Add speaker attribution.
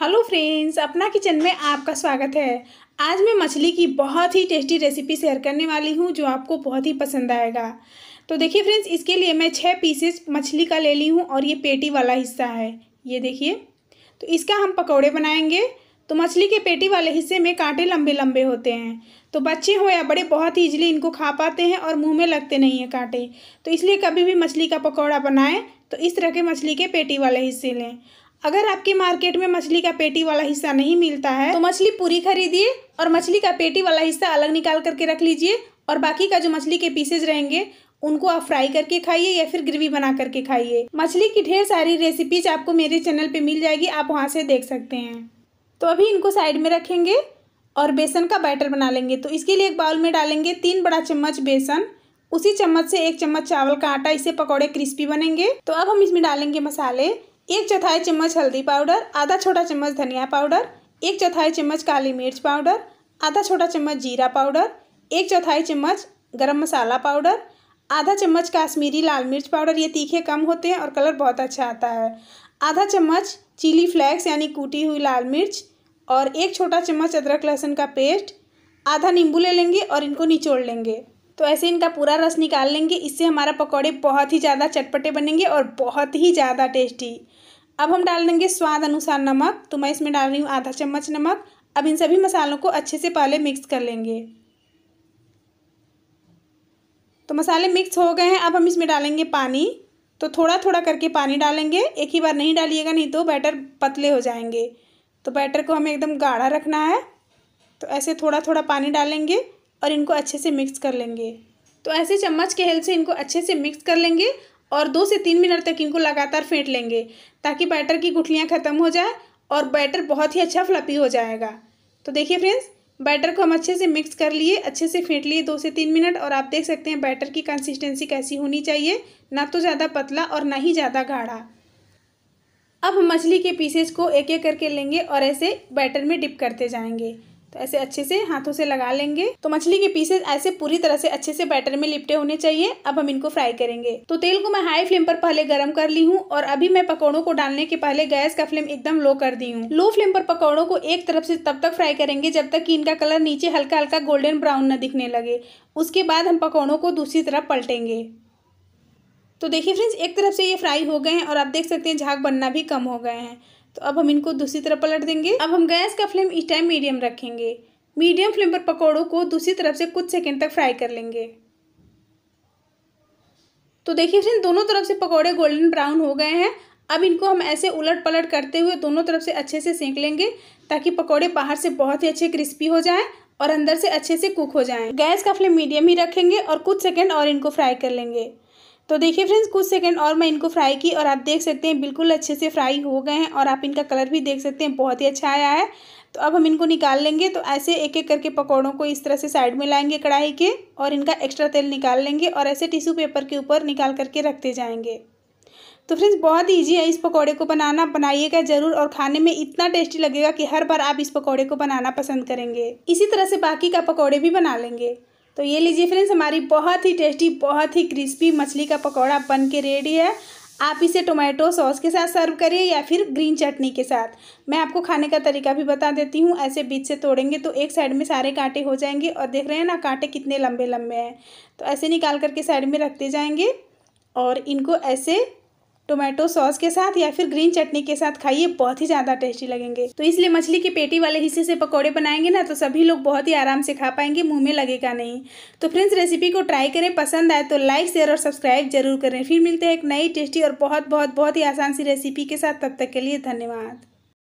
Speaker 1: hello friends अपना kitchen में आपका स्वागत है आज मैं मछली की बहुत ही टेस्टी रेसिपी शेयर करने वाली हूँ जो आपको बहुत ही पसंद आएगा तो देखिए फ्रेंड्स इसके लिए मैं छः पीसेस मछली का ले ली हूँ और ये पेटी वाला हिस्सा है ये देखिए तो इसका हम पकौड़े बनाएंगे तो मछली के पेटी वाले हिस्से में कांटे लंबे लंबे होते हैं तो बच्चे हो या बड़े बहुत ही ईजिली इनको खा पाते हैं और मुंह में लगते नहीं हैं कांटे तो इसलिए कभी भी मछली का पकौड़ा बनाएं तो इस तरह के मछली के पेटी वाले हिस्से लें अगर आपके मार्केट में मछली का पेटी वाला हिस्सा नहीं मिलता है तो मछली पूरी खरीदिए और मछली का पेटी वाला हिस्सा अलग निकाल करके रख लीजिए और बाकी का जो मछली के पीसेज रहेंगे उनको आप फ्राई करके खाइए या फिर ग्रेवी बना करके खाइए मछली की ढेर सारी रेसिपीज आपको मेरे चैनल पे मिल जाएगी आप वहाँ से देख सकते हैं तो अभी इनको साइड में रखेंगे और बेसन का बैटर बना लेंगे तो इसके लिए एक बाउल में डालेंगे तीन बड़ा चम्मच बेसन उसी चम्मच से एक चम्मच चावल का आटा इससे पकौड़े क्रिस्पी बनेंगे तो अब हम इसमें डालेंगे मसाले एक चौथाई चम्मच हल्दी पाउडर आधा छोटा चम्मच धनिया पाउडर एक चौथाई चम्मच काली मिर्च पाउडर आधा छोटा चम्मच जीरा पाउडर एक चौथाई चम्मच गरम मसाला पाउडर आधा चम्मच कश्मीरी लाल मिर्च पाउडर ये तीखे कम होते हैं और कलर बहुत अच्छा आता है आधा चम्मच चिली फ्लेक्स यानी कूटी हुई लाल मिर्च और एक छोटा चम्मच अदरक लहसुन का पेस्ट आधा नींबू ले लेंगे और इनको निचोड़ लेंगे तो ऐसे इनका पूरा रस निकाल लेंगे इससे हमारा पकौड़े बहुत ही ज़्यादा चटपटे बनेंगे और बहुत ही ज़्यादा टेस्टी अब हम डाल देंगे स्वाद अनुसार नमक तो मैं इसमें डाल रही हूँ आधा चम्मच नमक अब इन सभी मसालों को अच्छे से पहले मिक्स कर लेंगे तो मसाले मिक्स हो गए हैं अब हम इसमें डालेंगे पानी तो थोड़ा थोड़ा करके पानी डालेंगे एक ही बार नहीं डालिएगा नहीं तो बैटर पतले हो जाएंगे तो बैटर को हमें एकदम गाढ़ा रखना है तो ऐसे थोड़ा थोड़ा पानी डालेंगे और इनको अच्छे से मिक्स कर लेंगे तो ऐसे चम्मच के हेल्प से इनको अच्छे से मिक्स कर लेंगे और दो से तीन मिनट तक इनको लगातार फेंट लेंगे ताकि बैटर की गुठलियाँ ख़त्म हो जाए और बैटर बहुत ही अच्छा फ्लपी हो जाएगा तो देखिए फ्रेंड्स बैटर को हम अच्छे से मिक्स कर लिए अच्छे से फेंट लिए दो से तीन मिनट और आप देख सकते हैं बैटर की कंसिस्टेंसी कैसी होनी चाहिए ना तो ज़्यादा पतला और ना ही ज़्यादा गाढ़ा अब हम मछली के पीसेस को एक एक करके लेंगे और ऐसे बैटर में डिप करते जाएंगे तो ऐसे अच्छे से हाथों से लगा लेंगे तो मछली के पीसेस ऐसे पूरी तरह से अच्छे से बैटर में लिपटे होने चाहिए अब हम इनको फ्राई करेंगे तो तेल को मैं हाई फ्लेम पर पहले गर्म कर ली हूँ और अभी मैं पकौड़ों को डालने के पहले गैस का फ्लेम एकदम लो कर दी हूँ लो फ्लेम पर पकौड़ों को एक तरफ से तब तक फ्राई करेंगे जब तक कि इनका कलर नीचे हल्का हल्का गोल्डन ब्राउन न दिखने लगे उसके बाद हम पकौड़ों को दूसरी तरफ पलटेंगे तो देखिए फ्रेंड्स एक तरफ से ये फ्राई हो गए हैं और आप देख सकते हैं झाग बनना भी कम हो गए हैं तो अब हम इनको दूसरी तरफ पलट देंगे अब हम गैस का फ्लेम इस टाइम मीडियम रखेंगे मीडियम फ्लेम पर पकौड़ों को दूसरी तरफ से कुछ सेकेंड तक फ्राई कर लेंगे तो देखिए फ्रेंड दोनों तरफ से पकौड़े गोल्डन ब्राउन हो गए हैं अब इनको हम ऐसे उलट पलट करते हुए दोनों तरफ से अच्छे से सेंक लेंगे ताकि पकौड़े बाहर से बहुत ही अच्छे क्रिस्पी हो जाएं और अंदर से अच्छे से कुक हो जाएं गैस का फ्लेम मीडियम ही रखेंगे और कुछ सेकंड और इनको फ्राई कर लेंगे तो देखिए फ्रेंड्स कुछ सेकंड और मैं इनको फ्राई की और आप देख सकते हैं बिल्कुल अच्छे से फ्राई हो गए हैं और आप इनका कलर भी देख सकते हैं बहुत ही अच्छा आया है तो अब हम इनको निकाल लेंगे तो ऐसे एक एक करके पकौड़ों को इस तरह से साइड में लाएंगे कढ़ाई के और इनका एक्स्ट्रा तेल निकाल लेंगे और ऐसे टिश्यू पेपर के ऊपर निकाल करके रखते जाएंगे तो फ्रेंड्स बहुत ईजी है इस पकौड़े को बनाना बनाइएगा ज़रूर और खाने में इतना टेस्टी लगेगा कि हर बार आप इस पकौड़े को बनाना पसंद करेंगे इसी तरह से बाकी का पकौड़े भी बना लेंगे तो ये लीजिए फ्रेंड्स हमारी बहुत ही टेस्टी बहुत ही क्रिस्पी मछली का पकौड़ा बन के रेडी है आप इसे टोमेटो सॉस के साथ सर्व करिए या फिर ग्रीन चटनी के साथ मैं आपको खाने का तरीका भी बता देती हूँ ऐसे बीच से तोड़ेंगे तो एक साइड में सारे कांटे हो जाएंगे और देख रहे हैं ना कांटे कितने लंबे लंबे हैं तो ऐसे निकाल करके साइड में रखते जाएंगे और इनको ऐसे टोमेटो सॉस के साथ या फिर ग्रीन चटनी के साथ खाइए बहुत ही ज़्यादा टेस्टी लगेंगे तो इसलिए मछली की पेटी वाले हिस्से से पकौड़े बनाएंगे ना तो सभी लोग बहुत ही आराम से खा पाएंगे मुँह में लगेगा नहीं तो फ्रेंड्स रेसिपी को ट्राई करें पसंद आए तो लाइक शेयर और सब्सक्राइब जरूर करें फिर मिलते हैं एक नई टेस्टी और बहुत बहुत बहुत ही आसान सी रेसिपी के साथ तब तक के लिए धन्यवाद